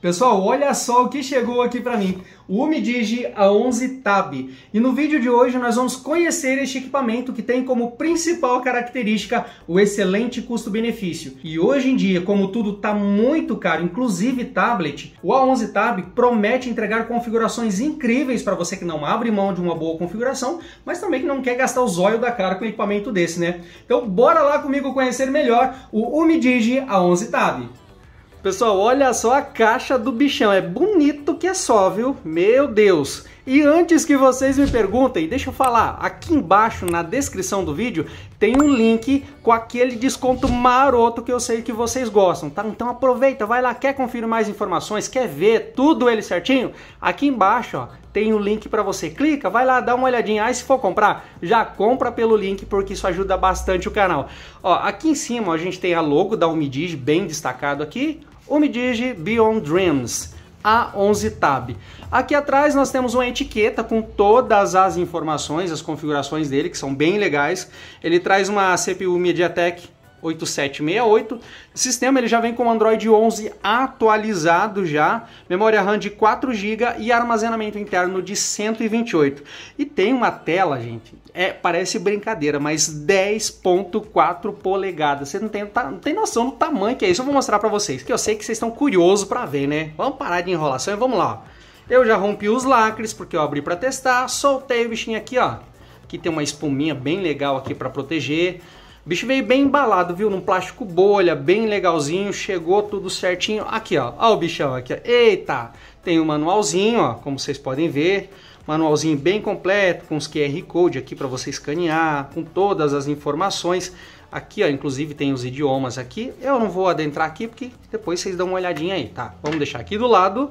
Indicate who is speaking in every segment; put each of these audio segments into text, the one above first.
Speaker 1: Pessoal, olha só o que chegou aqui para mim, o Umidigi A11 Tab. E no vídeo de hoje nós vamos conhecer este equipamento que tem como principal característica o excelente custo-benefício. E hoje em dia, como tudo está muito caro, inclusive tablet, o A11 Tab promete entregar configurações incríveis para você que não abre mão de uma boa configuração, mas também que não quer gastar o zóio da cara com um equipamento desse, né? Então bora lá comigo conhecer melhor o Umidigi A11 Tab. Pessoal, olha só a caixa do bichão, é bonito que é só, viu? Meu Deus! E antes que vocês me perguntem, deixa eu falar, aqui embaixo na descrição do vídeo tem um link com aquele desconto maroto que eu sei que vocês gostam, tá? Então aproveita, vai lá, quer conferir mais informações, quer ver tudo ele certinho? Aqui embaixo, ó, tem o um link para você. Clica, vai lá, dá uma olhadinha. Aí se for comprar, já compra pelo link porque isso ajuda bastante o canal. Ó, aqui em cima ó, a gente tem a logo da Umidigi bem destacado aqui. Umidigi Beyond Dreams A11 Tab. Aqui atrás nós temos uma etiqueta com todas as informações, as configurações dele, que são bem legais. Ele traz uma CPU MediaTek 8768. O sistema ele já vem com Android 11 atualizado já, memória RAM de 4 GB e armazenamento interno de 128. E tem uma tela, gente, é parece brincadeira, mas 10.4 polegadas. Você não tem, tá, não tem noção do tamanho que é isso. Eu vou mostrar para vocês, que eu sei que vocês estão curiosos para ver, né? Vamos parar de enrolação e vamos lá. Eu já rompi os lacres porque eu abri para testar, soltei o bichinho aqui, ó. Aqui tem uma espuminha bem legal aqui para proteger. O bicho veio bem embalado, viu? Num plástico bolha, bem legalzinho, chegou tudo certinho. Aqui, ó, ó o bichão aqui, ó. Eita! Tem o um manualzinho, ó, como vocês podem ver. Manualzinho bem completo, com os QR Code aqui para você escanear, com todas as informações. Aqui, ó, inclusive tem os idiomas aqui. Eu não vou adentrar aqui porque depois vocês dão uma olhadinha aí, tá? Vamos deixar aqui do lado.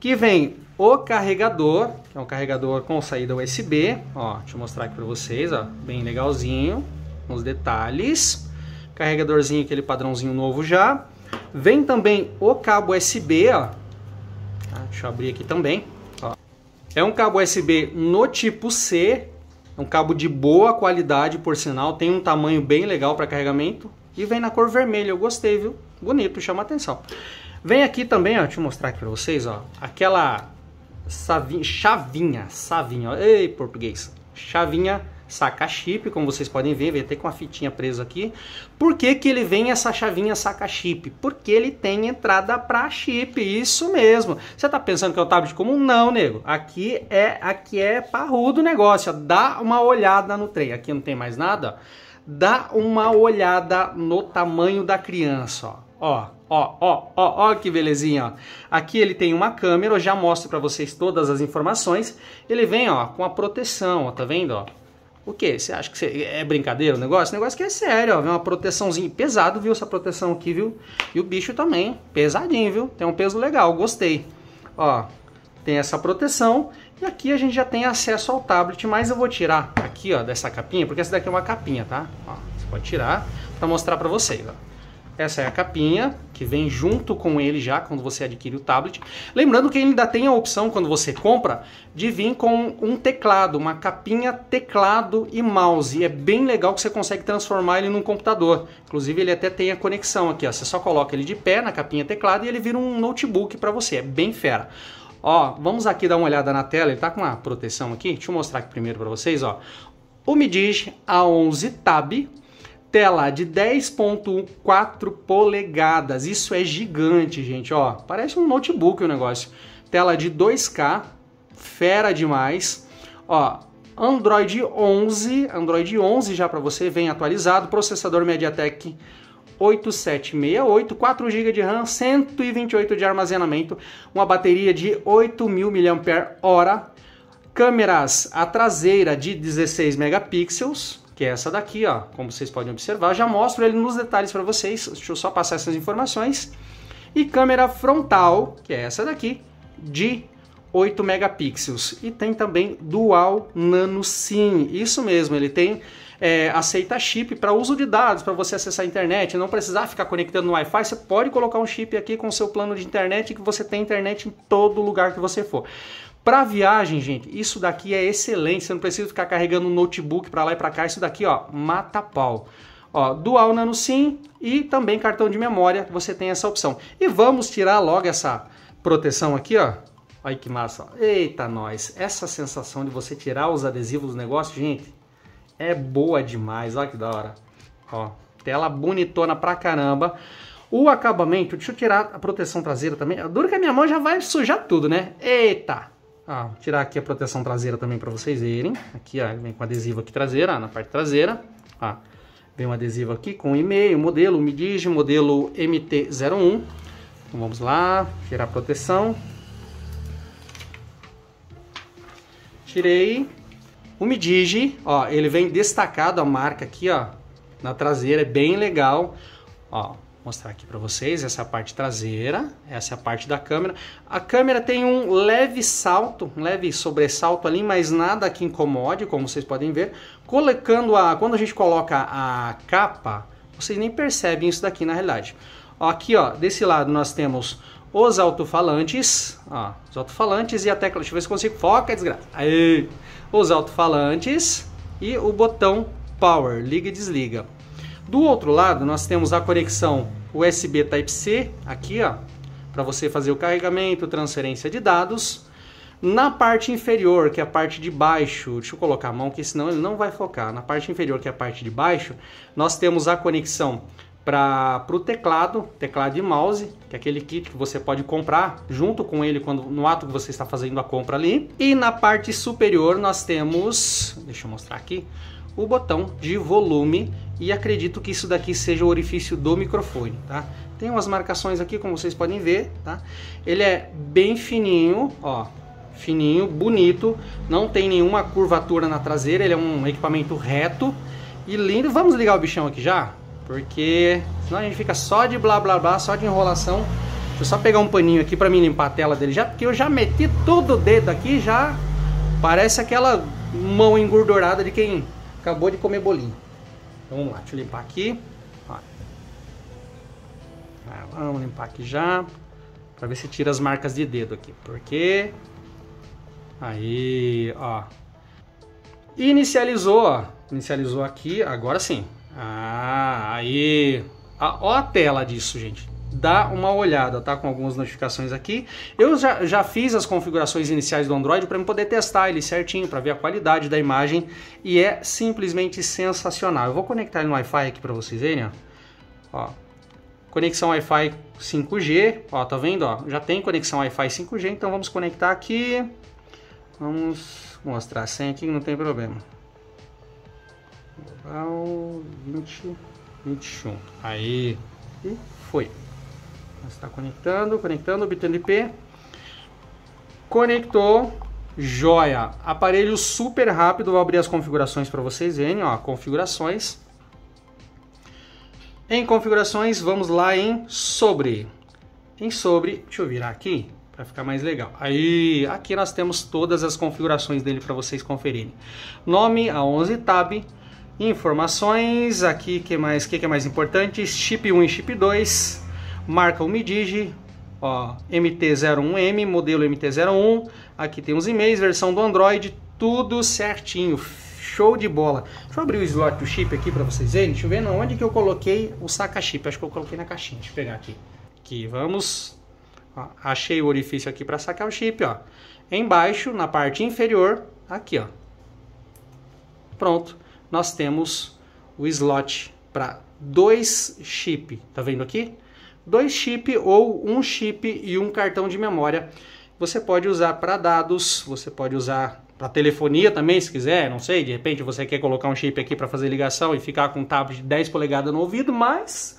Speaker 1: Que vem o carregador, que é um carregador com saída USB, ó, deixa eu mostrar aqui para vocês, ó, bem legalzinho com os detalhes. Carregadorzinho, aquele padrãozinho novo já. Vem também o cabo USB, ó. Ah, deixa eu abrir aqui também. Ó. É um cabo USB no tipo C. É um cabo de boa qualidade, por sinal. Tem um tamanho bem legal para carregamento. E vem na cor vermelha. Eu gostei, viu? Bonito, chama atenção. Vem aqui também, ó. Deixa eu mostrar aqui para vocês, ó. Aquela savinha, chavinha, savinha. Ó. Ei, português. Chavinha saca chip, como vocês podem ver, vem até com a fitinha presa aqui. Por que, que ele vem essa chavinha saca chip? Porque ele tem entrada para chip, isso mesmo. Você tá pensando que é um tablet comum? Não, nego. Aqui é aqui é parrudo o negócio, dá uma olhada no trem. Aqui não tem mais nada, Dá uma olhada no tamanho da criança, ó. Ó, ó, ó, ó, ó que belezinha, ó. Aqui ele tem uma câmera, eu já mostro para vocês todas as informações. Ele vem, ó, com a proteção, ó, tá vendo, ó? O que? Você acha que cê... é brincadeira o negócio? O negócio que é sério, ó. Vem uma proteçãozinha pesado, viu? Essa proteção aqui, viu? E o bicho também, pesadinho, viu? Tem um peso legal, gostei. Ó, tem essa proteção. E aqui a gente já tem acesso ao tablet, mas eu vou tirar aqui, ó, dessa capinha, porque essa daqui é uma capinha, tá? Ó, você pode tirar para mostrar para vocês, ó. Essa é a capinha, que vem junto com ele já quando você adquire o tablet. Lembrando que ele ainda tem a opção, quando você compra, de vir com um teclado, uma capinha, teclado e mouse. E é bem legal que você consegue transformar ele num computador. Inclusive, ele até tem a conexão aqui, ó. Você só coloca ele de pé na capinha teclado e ele vira um notebook para você. É bem fera. Ó, vamos aqui dar uma olhada na tela, ele tá com uma proteção aqui. Deixa eu mostrar aqui primeiro para vocês, ó. O Midis A11 Tab Tela de 10.4 polegadas. Isso é gigante, gente, ó. Parece um notebook o negócio. Tela de 2K, fera demais. Ó, Android 11, Android 11 já para você, vem atualizado, processador MediaTek 8768, 4 GB de RAM, 128 de armazenamento, uma bateria de 8.000 mAh, câmeras a traseira de 16 megapixels, que é essa daqui, ó, como vocês podem observar. Já mostro ele nos detalhes para vocês, deixa eu só passar essas informações. E câmera frontal, que é essa daqui, de 8 megapixels. E tem também Dual Nano SIM, isso mesmo, ele tem... É, aceita chip para uso de dados, para você acessar a internet, não precisar ficar conectando no Wi-Fi, você pode colocar um chip aqui com o seu plano de internet que você tem internet em todo lugar que você for. Para viagem, gente, isso daqui é excelente. Você não precisa ficar carregando um notebook para lá e para cá. Isso daqui, ó, mata pau. Ó, dual nano SIM e também cartão de memória, você tem essa opção. E vamos tirar logo essa proteção aqui, ó. Olha que massa. Ó. Eita, nós. Essa sensação de você tirar os adesivos do negócio, gente, é boa demais. Olha que da hora. Ó, tela bonitona pra caramba. O acabamento, deixa eu tirar a proteção traseira também. Duro que a minha mão já vai sujar tudo, né? Eita! Ah, tirar aqui a proteção traseira também para vocês verem. Aqui, ó, vem com adesivo aqui traseira, ó, na parte traseira. Ó, vem um adesivo aqui com e-mail, modelo MIDIG, modelo MT01. Então vamos lá, tirar a proteção. Tirei. O MIDIG, ó, ele vem destacado a marca aqui, ó, na traseira, é bem legal. Ó, mostrar aqui para vocês. Essa parte traseira, essa é a parte da câmera. A câmera tem um leve salto, um leve sobressalto ali, mas nada que incomode, como vocês podem ver. Colocando a, quando a gente coloca a capa, vocês nem percebem isso daqui na realidade. aqui, ó, desse lado nós temos os alto-falantes, os alto-falantes e a tecla, deixa eu ver se consigo, foca, desgraça. Aí, os alto-falantes e o botão power, liga e desliga. Do outro lado, nós temos a conexão USB Type-C, aqui, ó, para você fazer o carregamento, transferência de dados. Na parte inferior, que é a parte de baixo, deixa eu colocar a mão que senão ele não vai focar. Na parte inferior, que é a parte de baixo, nós temos a conexão para o teclado, teclado e mouse, que é aquele kit que você pode comprar junto com ele quando no ato que você está fazendo a compra ali. E na parte superior nós temos, deixa eu mostrar aqui, o botão de volume e acredito que isso daqui seja o orifício do microfone, tá? Tem umas marcações aqui, como vocês podem ver, tá? Ele é bem fininho, ó, fininho, bonito, não tem nenhuma curvatura na traseira, ele é um equipamento reto e lindo. Vamos ligar o bichão aqui já? Porque senão a gente fica só de blá blá blá, só de enrolação. Deixa eu só pegar um paninho aqui para mim limpar a tela dele já, porque eu já meti todo o dedo aqui, já parece aquela mão engordurada de quem Acabou de comer bolinho. Então, vamos lá, deixa eu limpar aqui. Ah, vamos limpar aqui já. Pra ver se tira as marcas de dedo aqui. Porque... Aí, ó. Inicializou, ó. Inicializou aqui, agora sim. Ah, aí. Ah, ó a tela disso, gente dá uma olhada, tá? Com algumas notificações aqui. Eu já, já fiz as configurações iniciais do Android para poder testar ele certinho, para ver a qualidade da imagem e é simplesmente sensacional. Eu vou conectar ele no Wi-Fi aqui para vocês verem, ó. ó. Conexão Wi-Fi 5G, ó, tá vendo, ó? Já tem conexão Wi-Fi 5G, então vamos conectar aqui. Vamos mostrar senha aqui, não tem problema. Global 20, 21. Aí, e hum? foi. Está conectando, conectando, obtendo IP. Conectou. Joia. Aparelho super rápido. Vou abrir as configurações para vocês verem. Ó, configurações. Em configurações, vamos lá em sobre. Em sobre, deixa eu virar aqui para ficar mais legal. Aí, aqui nós temos todas as configurações dele para vocês conferirem. Nome, a 11 tab. Informações, aqui que mais, que, que é mais importante? Chip 1 e chip 2 marca o midige ó, MT01M, modelo MT01. Aqui tem os e-mails, versão do Android, tudo certinho. Show de bola. Deixa eu abrir o slot do chip aqui para vocês verem. Deixa eu ver onde que eu coloquei o saca chip. Acho que eu coloquei na caixinha. Deixa eu pegar aqui. Aqui, vamos. Ó, achei o orifício aqui para sacar o chip, ó. Embaixo, na parte inferior, aqui, ó. Pronto. Nós temos o slot para dois chip. Tá vendo aqui? dois chip ou um chip e um cartão de memória. Você pode usar para dados, você pode usar para telefonia também, se quiser, não sei, de repente você quer colocar um chip aqui para fazer ligação e ficar com um tablet de 10 polegadas no ouvido, mas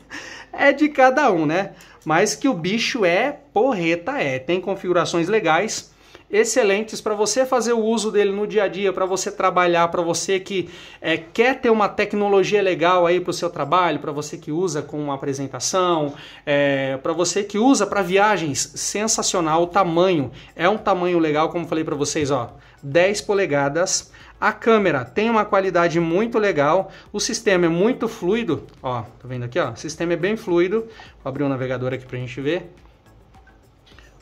Speaker 1: é de cada um, né? Mas que o bicho é porreta é, tem configurações legais excelentes para você fazer o uso dele no dia a dia, para você trabalhar, para você que é, quer ter uma tecnologia legal aí para o seu trabalho, para você que usa com uma apresentação, é, para você que usa para viagens, sensacional o tamanho. É um tamanho legal, como falei para vocês, ó, 10 polegadas. A câmera tem uma qualidade muito legal, o sistema é muito fluido, ó, tá vendo aqui, ó, o sistema é bem fluido. Vou abrir o um navegador aqui pra gente ver.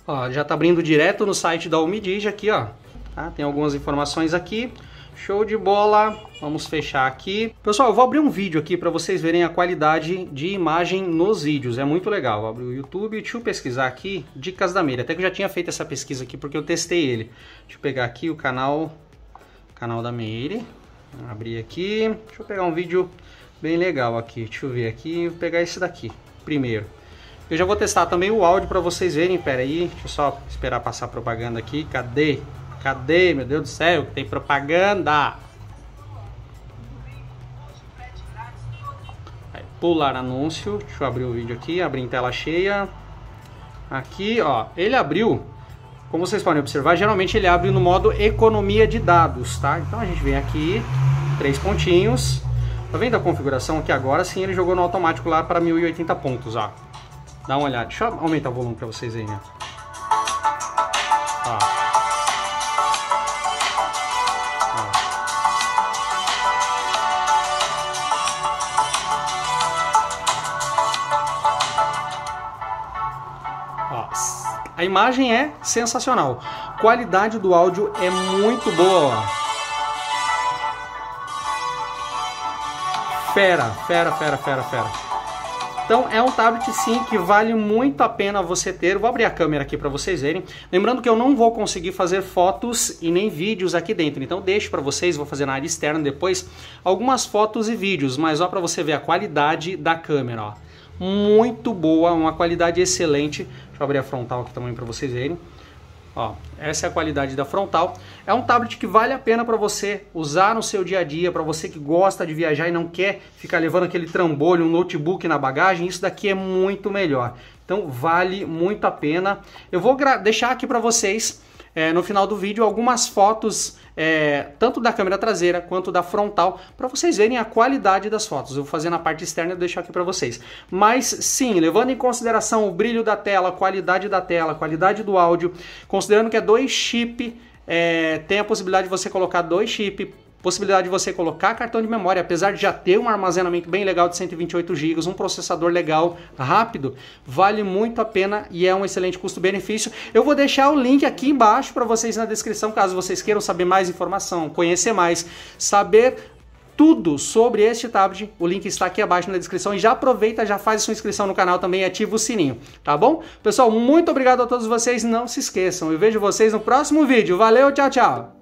Speaker 1: Ó, já está abrindo direto no site da Umidija aqui, ó. Tá? Tem algumas informações aqui. Show de bola. Vamos fechar aqui. Pessoal, eu vou abrir um vídeo aqui para vocês verem a qualidade de imagem nos vídeos. É muito legal. Abri o YouTube. Deixa eu pesquisar aqui Dicas da Meire. Até que eu já tinha feito essa pesquisa aqui porque eu testei ele. Deixa eu pegar aqui o canal, canal da Meire. Abrir aqui. Deixa eu pegar um vídeo bem legal aqui. Deixa eu ver aqui. Vou pegar esse daqui primeiro. Eu já vou testar também o áudio para vocês verem. Pera aí, deixa eu só esperar passar propaganda aqui. Cadê? Cadê? Meu Deus do céu, tem propaganda! Aí, pular anúncio. Deixa eu abrir o vídeo aqui, abrir em tela cheia. Aqui, ó, ele abriu. Como vocês podem observar, geralmente ele abre no modo economia de dados, tá? Então a gente vem aqui, três pontinhos. Tá vendo a configuração aqui agora sim ele jogou no automático lá para 1080 pontos, ó. Dá uma olhada. Deixa eu aumentar o volume para vocês aí, né? Ó. Ó. Ó. A imagem é sensacional. Qualidade do áudio é muito boa. Ó. Fera, fera, fera, fera, fera. Então é um tablet sim que vale muito a pena você ter. Vou abrir a câmera aqui para vocês verem. Lembrando que eu não vou conseguir fazer fotos e nem vídeos aqui dentro. Então deixo para vocês, vou fazer na área externa depois, algumas fotos e vídeos. Mas ó para você ver a qualidade da câmera. Ó. Muito boa, uma qualidade excelente. Deixa eu abrir a frontal aqui também para vocês verem. Ó, essa é a qualidade da frontal. É um tablet que vale a pena para você usar no seu dia a dia, para você que gosta de viajar e não quer ficar levando aquele trambolho, um notebook na bagagem, isso daqui é muito melhor. Então vale muito a pena. Eu vou deixar aqui para vocês é, no final do vídeo algumas fotos, é, tanto da câmera traseira quanto da frontal, para vocês verem a qualidade das fotos. Eu vou fazer na parte externa e deixar aqui para vocês. Mas sim, levando em consideração o brilho da tela, a qualidade da tela, a qualidade do áudio, considerando que é dois chip, é, tem a possibilidade de você colocar dois chip, possibilidade de você colocar cartão de memória, apesar de já ter um armazenamento bem legal de 128 GB, um processador legal, rápido, vale muito a pena e é um excelente custo-benefício. Eu vou deixar o link aqui embaixo para vocês na descrição, caso vocês queiram saber mais informação, conhecer mais, saber tudo sobre este tablet, o link está aqui abaixo na descrição e já aproveita, já faz sua inscrição no canal também e ativa o sininho, tá bom? Pessoal, muito obrigado a todos vocês, não se esqueçam, eu vejo vocês no próximo vídeo, valeu, tchau, tchau!